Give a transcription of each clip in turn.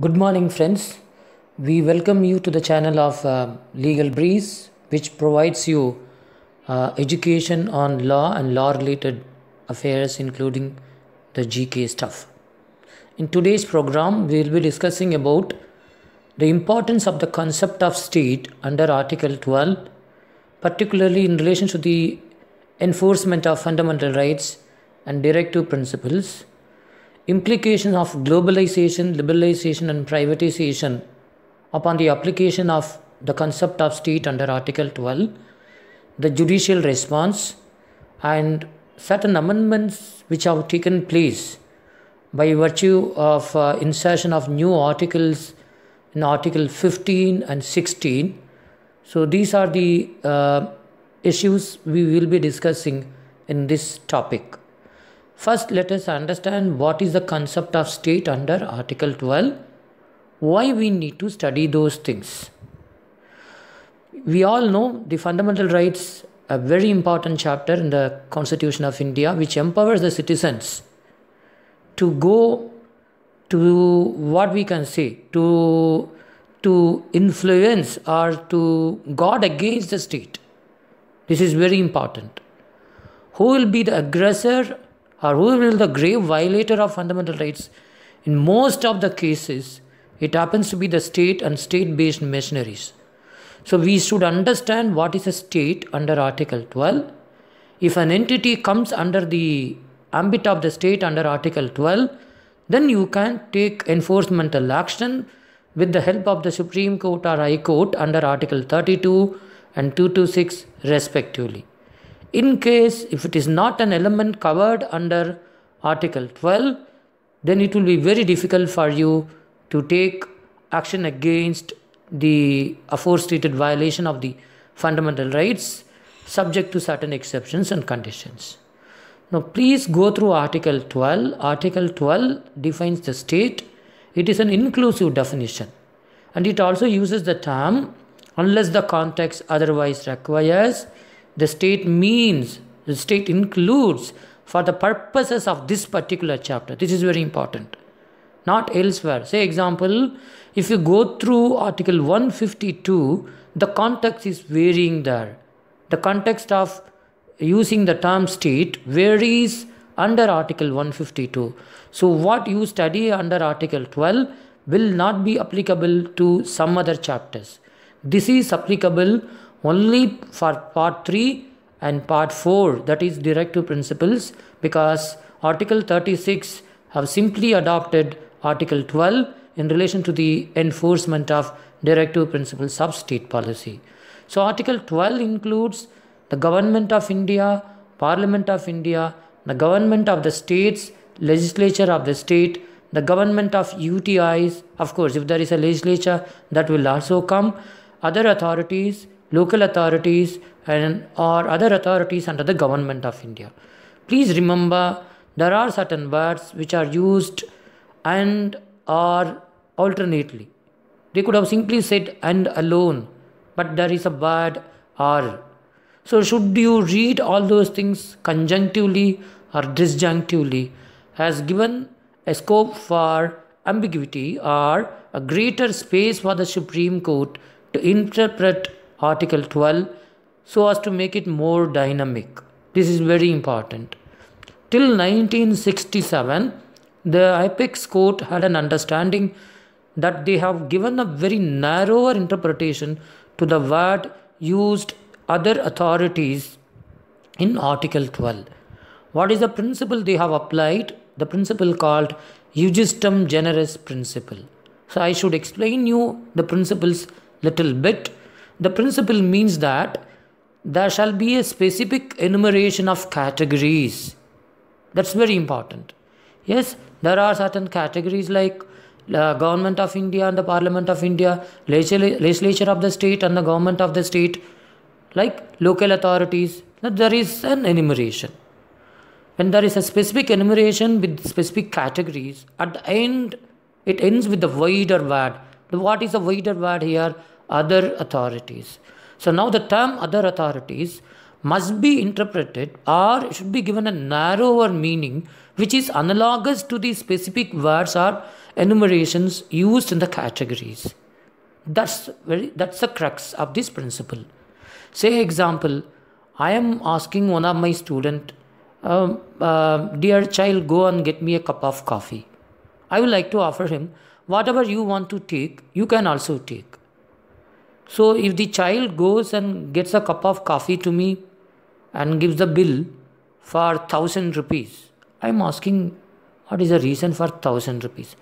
Good morning, friends. We welcome you to the channel of uh, Legal Breeze, which provides you uh, education on law and law related affairs, including the GK stuff. In today's program, we will be discussing about the importance of the concept of state under Article 12, particularly in relation to the enforcement of fundamental rights and directive principles implications of globalization, liberalization, and privatization upon the application of the concept of state under Article 12, the judicial response, and certain amendments which have taken place by virtue of uh, insertion of new articles in Article 15 and 16. So, these are the uh, issues we will be discussing in this topic. First, let us understand what is the concept of state under Article 12, why we need to study those things. We all know the fundamental rights, a very important chapter in the Constitution of India, which empowers the citizens to go to what we can say, to to influence or to guard against the state. This is very important. Who will be the aggressor or who will the grave violator of fundamental rights. In most of the cases, it happens to be the state and state based missionaries. So we should understand what is a state under Article 12. If an entity comes under the ambit of the state under Article 12, then you can take enforcemental action with the help of the Supreme Court or High Court under Article 32 and 226 respectively. In case if it is not an element covered under Article 12, then it will be very difficult for you to take action against the aforestated violation of the fundamental rights subject to certain exceptions and conditions. Now, please go through Article 12. Article 12 defines the state, it is an inclusive definition, and it also uses the term unless the context otherwise requires the state means, the state includes for the purposes of this particular chapter. This is very important. Not elsewhere. Say, example, if you go through Article 152, the context is varying there. The context of using the term state varies under Article 152. So, what you study under Article 12 will not be applicable to some other chapters. This is applicable only for part 3 and part 4 that is directive principles because article 36 have simply adopted article 12 in relation to the enforcement of directive principles of state policy so article 12 includes the government of india parliament of india the government of the states legislature of the state the government of utis of course if there is a legislature that will also come other authorities local authorities and or other authorities under the government of India. Please remember there are certain words which are used and or alternately. They could have simply said and alone, but there is a word or. So should you read all those things conjunctively or disjunctively has given a scope for ambiguity or a greater space for the Supreme Court to interpret Article 12 so as to make it more dynamic. This is very important. Till 1967, the apex court had an understanding that they have given a very narrower interpretation to the word used other authorities in Article 12. What is the principle they have applied? The principle called Eugistum Generis Principle. So I should explain you the principles little bit the principle means that there shall be a specific enumeration of categories. That's very important. Yes, there are certain categories like uh, government of India and the Parliament of India, legislature of the state and the government of the state, like local authorities. There is an enumeration. When there is a specific enumeration with specific categories, at the end, it ends with the wider word. What is the wider word here? other authorities. So now the term other authorities must be interpreted or should be given a narrower meaning which is analogous to the specific words or enumerations used in the categories. That's very that's the crux of this principle. Say example, I am asking one of my student, uh, dear child, go and get me a cup of coffee. I would like to offer him whatever you want to take, you can also take. So if the child goes and gets a cup of coffee to me and gives the bill for thousand rupees, I'm asking what is the reason for thousand rupees?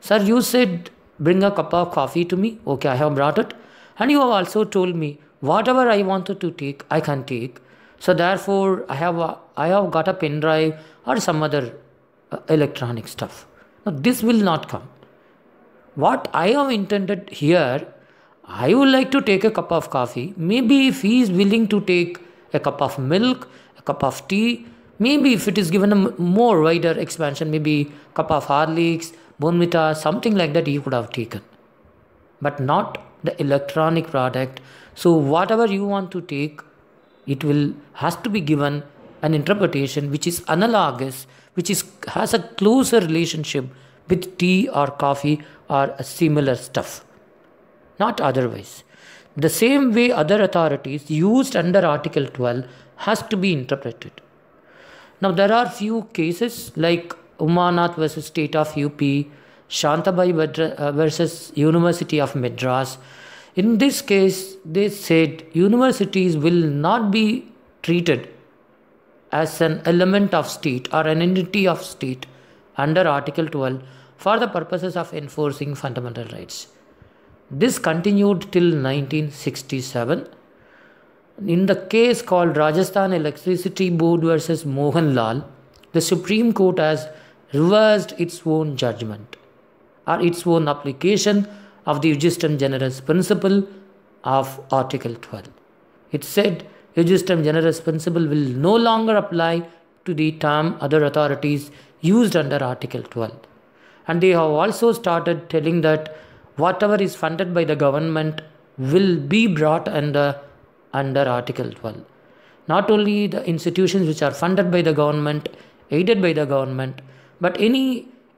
Sir, you said bring a cup of coffee to me. Okay, I have brought it. And you have also told me whatever I wanted to take, I can take. So therefore, I have a, I have got a pen drive or some other uh, electronic stuff. Now this will not come. What I have intended here I would like to take a cup of coffee. Maybe if he is willing to take a cup of milk, a cup of tea, maybe if it is given a more wider expansion, maybe a cup of Harleeks, Bonvita, something like that, he could have taken. But not the electronic product. So whatever you want to take, it will has to be given an interpretation which is analogous, which is has a closer relationship with tea or coffee or a similar stuff not otherwise. The same way other authorities used under Article 12 has to be interpreted. Now, there are few cases like Umanath versus State of UP, Shantabai uh, versus University of Madras. In this case, they said universities will not be treated as an element of state or an entity of state under Article 12 for the purposes of enforcing fundamental rights. This continued till 1967. In the case called Rajasthan Electricity Board versus Mohanlal, the Supreme Court has reversed its own judgment or its own application of the Eustistum generous principle of Article 12. It said Eustistum generous principle will no longer apply to the term other authorities used under Article 12. And they have also started telling that whatever is funded by the government will be brought under under article 12 not only the institutions which are funded by the government aided by the government but any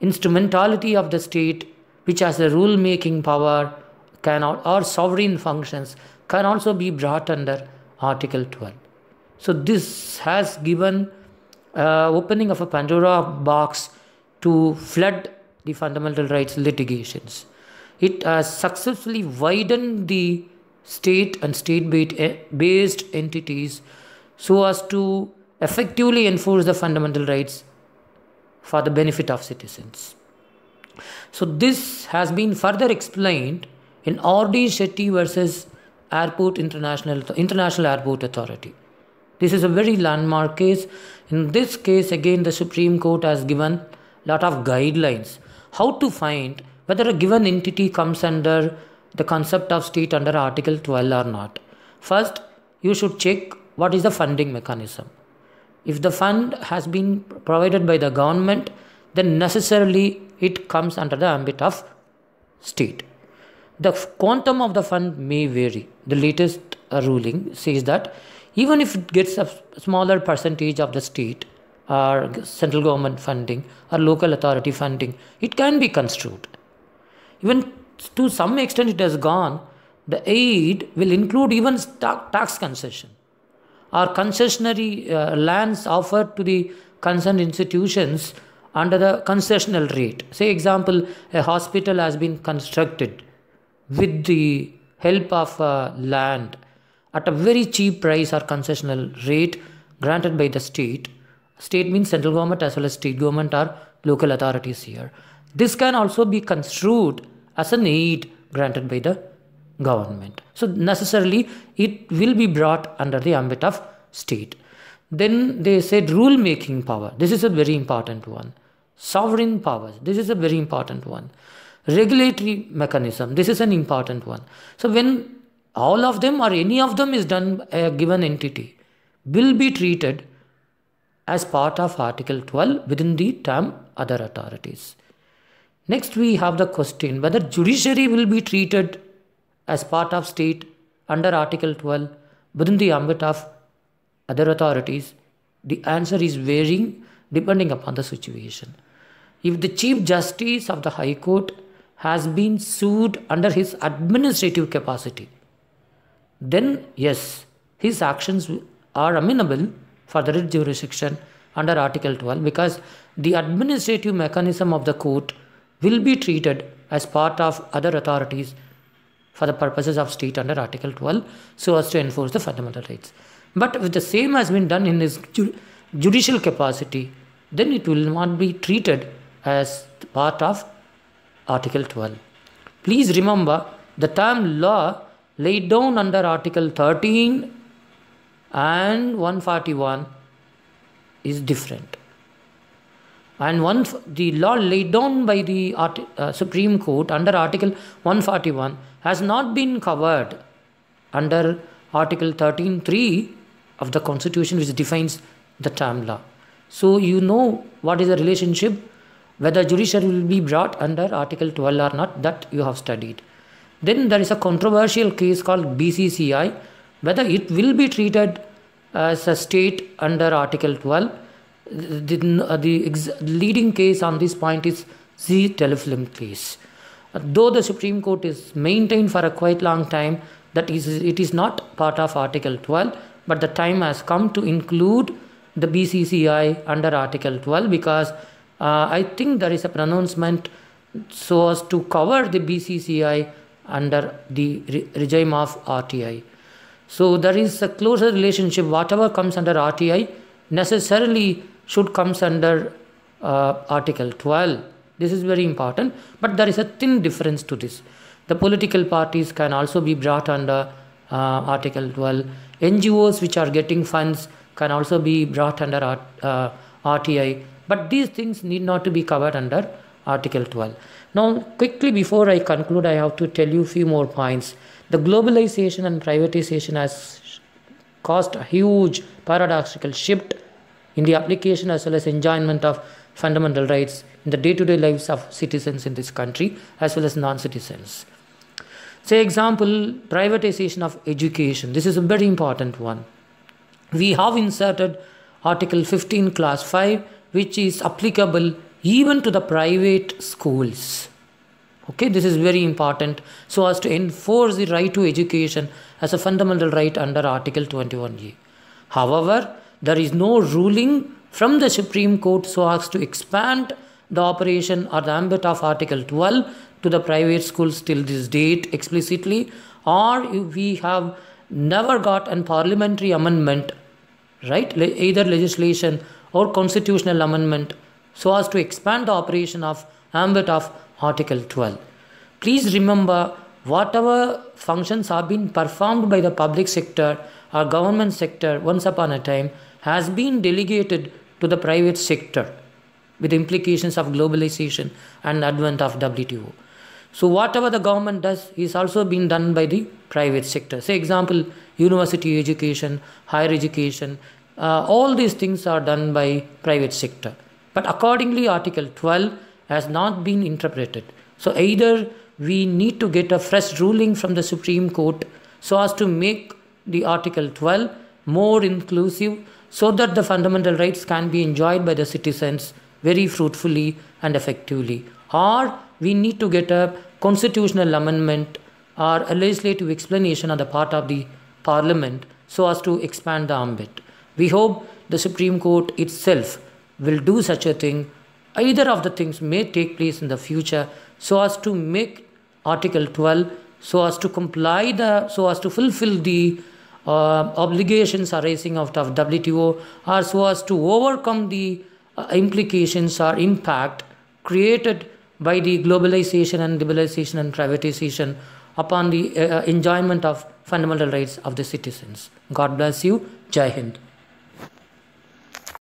instrumentality of the state which has a rule making power cannot or sovereign functions can also be brought under article 12 so this has given uh, opening of a pandora box to flood the fundamental rights litigations it has uh, successfully widened the state and state eh, based entities so as to effectively enforce the fundamental rights for the benefit of citizens. So, this has been further explained in R.D. Shetty versus Airport International, International Airport Authority. This is a very landmark case. In this case, again, the Supreme Court has given lot of guidelines how to find whether a given entity comes under the concept of state under Article 12 or not. First, you should check what is the funding mechanism. If the fund has been provided by the government, then necessarily it comes under the ambit of state. The quantum of the fund may vary. The latest uh, ruling says that even if it gets a smaller percentage of the state or central government funding or local authority funding, it can be construed even to some extent it has gone, the aid will include even tax concession or concessionary uh, lands offered to the concerned institutions under the concessional rate. Say, example, a hospital has been constructed with the help of uh, land at a very cheap price or concessional rate granted by the state. State means central government as well as state government or local authorities here. This can also be construed as an aid granted by the government. So, necessarily, it will be brought under the ambit of state. Then they said rule making power. This is a very important one. Sovereign powers. This is a very important one. Regulatory mechanism. This is an important one. So, when all of them or any of them is done by a given entity, will be treated as part of Article 12 within the term other authorities. Next, we have the question whether judiciary will be treated as part of state under Article 12 within the ambit of other authorities. The answer is varying depending upon the situation. If the Chief Justice of the High Court has been sued under his administrative capacity, then yes, his actions are amenable for the writ jurisdiction under Article 12 because the administrative mechanism of the court will be treated as part of other authorities for the purposes of state under Article 12 so as to enforce the fundamental rights. But if the same has been done in his judicial capacity, then it will not be treated as part of Article 12. Please remember the term law laid down under Article 13 and 141 is different. And once the law laid down by the uh, Supreme Court under Article 141 has not been covered under Article 13.3 of the Constitution, which defines the term law. So you know what is the relationship, whether judiciary will be brought under Article 12 or not, that you have studied. Then there is a controversial case called BCCI, whether it will be treated as a state under Article 12 the, uh, the leading case on this point is Z telefilm case. Uh, though the Supreme Court is maintained for a quite long time that is, it is not part of Article 12, but the time has come to include the BCCI under Article 12 because uh, I think there is a pronouncement so as to cover the BCCI under the re regime of RTI. So there is a closer relationship. Whatever comes under RTI necessarily should comes under uh, Article 12. This is very important, but there is a thin difference to this. The political parties can also be brought under uh, Article 12. NGOs which are getting funds can also be brought under uh, uh RTI, but these things need not to be covered under Article 12. Now, quickly before I conclude, I have to tell you few more points. The globalization and privatization has caused a huge paradoxical shift in the application as well as enjoyment of fundamental rights in the day to day lives of citizens in this country as well as non citizens. Say, example, privatization of education. This is a very important one. We have inserted Article 15, Clause 5, which is applicable even to the private schools. Okay, this is very important so as to enforce the right to education as a fundamental right under Article 21A. However, there is no ruling from the Supreme Court so as to expand the operation or the ambit of Article 12 to the private schools till this date explicitly, or we have never got an parliamentary amendment, right? Le either legislation or constitutional amendment so as to expand the operation of ambit of Article 12. Please remember whatever functions have been performed by the public sector or government sector once upon a time has been delegated to the private sector with implications of globalization and advent of WTO. So whatever the government does is also being done by the private sector. Say example, university education, higher education, uh, all these things are done by private sector. But accordingly, Article 12 has not been interpreted. So either we need to get a fresh ruling from the Supreme Court so as to make the Article 12 more inclusive so that the fundamental rights can be enjoyed by the citizens very fruitfully and effectively. Or we need to get a constitutional amendment or a legislative explanation on the part of the parliament so as to expand the ambit. We hope the Supreme Court itself will do such a thing. Either of the things may take place in the future so as to make Article 12 so as to comply the so as to fulfill the uh, obligations arising out of WTO are so as to overcome the uh, implications or impact created by the globalization and liberalization and privatization upon the uh, enjoyment of fundamental rights of the citizens. God bless you. Jai Hind.